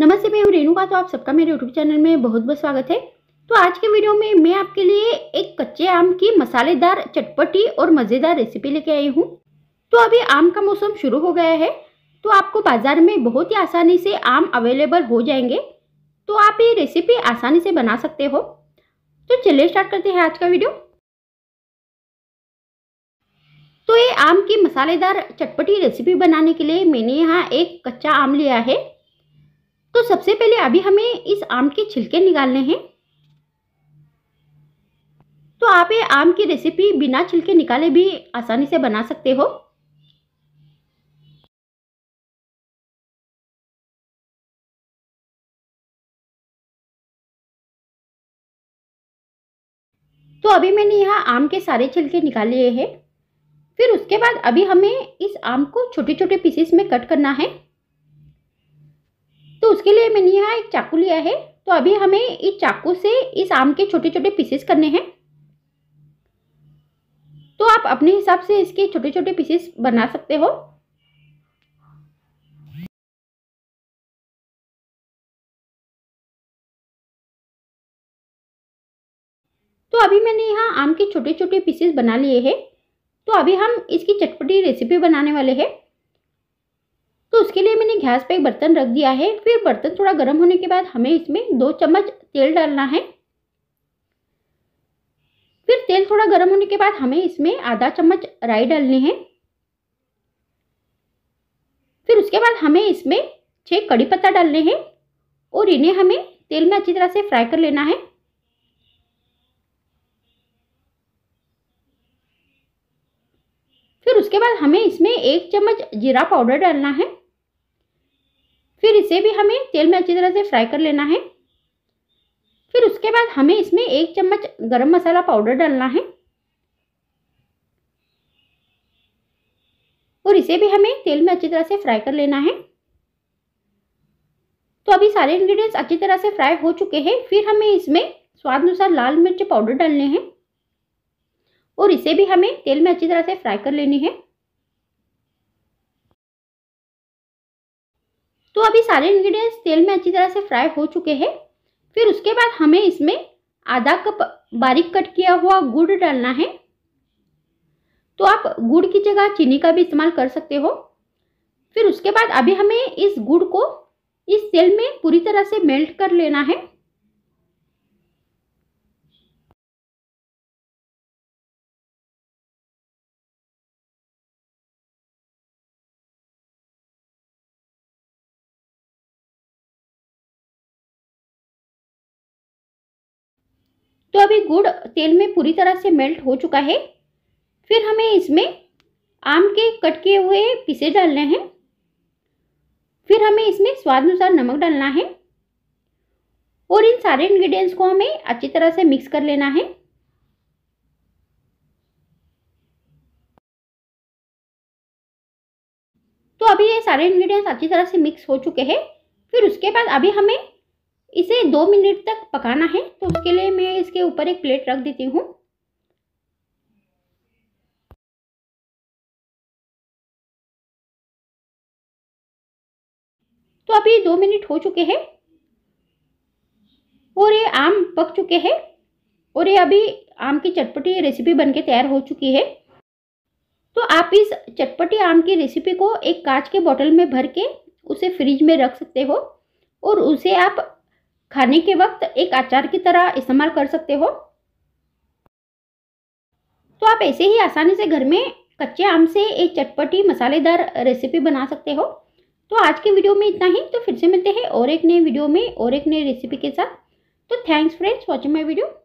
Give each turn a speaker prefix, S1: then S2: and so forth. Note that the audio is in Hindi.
S1: नमस्ते मैं हूँ रेणुका तो आप सबका मेरे यूट्यूब चैनल में बहुत बहुत स्वागत है तो आज के वीडियो में मैं आपके लिए एक कच्चे आम की मसालेदार चटपटी और मज़ेदार रेसिपी लेके आई हूँ तो अभी आम का मौसम शुरू हो गया है तो आपको बाज़ार में बहुत ही आसानी से आम अवेलेबल हो जाएंगे तो आप ये रेसिपी आसानी से बना सकते हो तो चलिए स्टार्ट करते हैं आज का वीडियो तो ये आम की मसालेदार चटपटी रेसिपी बनाने के लिए मैंने यहाँ एक कच्चा आम लिया है तो सबसे पहले अभी हमें इस आम के छिलके निकालने हैं तो आप ये आम की रेसिपी बिना छिलके निकाले भी आसानी से बना सकते हो तो अभी मैंने यहाँ आम के सारे छिलके निकाल लिए हैं फिर उसके बाद अभी हमें इस आम को छोटे छोटे पीसेस में कट करना है उसके लिए मैंने यहाँ एक चाकू लिया है तो अभी हमें इस चाकू से इस आम के छोटे छोटे पीसेस करने हैं तो आप अपने हिसाब से इसके छोटे छोटे पीसेस बना सकते
S2: हो तो अभी मैंने
S1: यहाँ आम के छोटे छोटे पीसेस बना लिए हैं तो अभी हम इसकी चटपटी रेसिपी बनाने वाले हैं तो उसके लिए मैंने गैस पे एक बर्तन रख दिया है फिर बर्तन थोड़ा गर्म होने के बाद हमें इसमें दो चम्मच तेल डालना है फिर तेल थोड़ा गर्म होने के बाद हमें इसमें आधा चम्मच राई डालनी है फिर उसके बाद हमें इसमें छः कड़ी पत्ता डालने हैं और इन्हें हमें तेल में अच्छी तरह से फ्राई कर लेना है फिर उसके बाद हमें इसमें एक चम्मच जीरा पाउडर डालना है फिर इसे भी हमें तेल में अच्छी तरह से फ्राई कर लेना है फिर उसके बाद हमें इसमें एक चम्मच गरम मसाला पाउडर डालना है और इसे भी हमें तेल में अच्छी तरह से फ्राई कर लेना है तो अभी सारे इंग्रेडिएंट्स अच्छी तरह से फ्राई हो चुके हैं फिर हमें इसमें स्वाद अनुसार लाल मिर्च पाउडर डालने हैं और इसे भी हमें तेल में अच्छी तरह से फ्राई कर लेनी है तो अभी सारे इन्ग्रीडियंट्स तेल में अच्छी तरह से फ्राई हो चुके हैं फिर उसके बाद हमें इसमें आधा कप बारीक कट किया हुआ गुड़ डालना है तो आप गुड़ की जगह चीनी का भी इस्तेमाल कर सकते हो फिर उसके बाद अभी हमें इस गुड़ को इस तेल में पूरी तरह से मेल्ट कर लेना है
S2: तो अभी गुड़ तेल में पूरी
S1: तरह से मेल्ट हो चुका है फिर हमें इसमें आम के कट किए हुए पीसे डालने हैं फिर हमें इसमें स्वाद अनुसार नमक डालना है और इन सारे इंग्रेडिएंट्स को हमें अच्छी तरह से मिक्स कर लेना है तो अभी ये सारे इंग्रेडिएंट्स अच्छी तरह से मिक्स हो चुके हैं फिर उसके बाद अभी हमें इसे दो मिनट तक पकाना है तो उसके लिए मैं इसके ऊपर एक प्लेट रख देती हूँ
S2: तो अभी दो मिनट हो चुके हैं
S1: और ये आम पक चुके हैं और ये अभी आम की चटपटी रेसिपी बनके तैयार हो चुकी है तो आप इस चटपटी आम की रेसिपी को एक कांच के बॉटल में भर के उसे फ्रिज में रख सकते हो और उसे आप खाने के वक्त एक अचार की तरह इस्तेमाल कर सकते हो तो आप ऐसे ही आसानी से घर में कच्चे आम से एक चटपटी मसालेदार रेसिपी बना सकते हो तो आज के वीडियो में इतना ही तो फिर से मिलते हैं और एक नए वीडियो में और एक नए रेसिपी के साथ तो thanks friends watching my video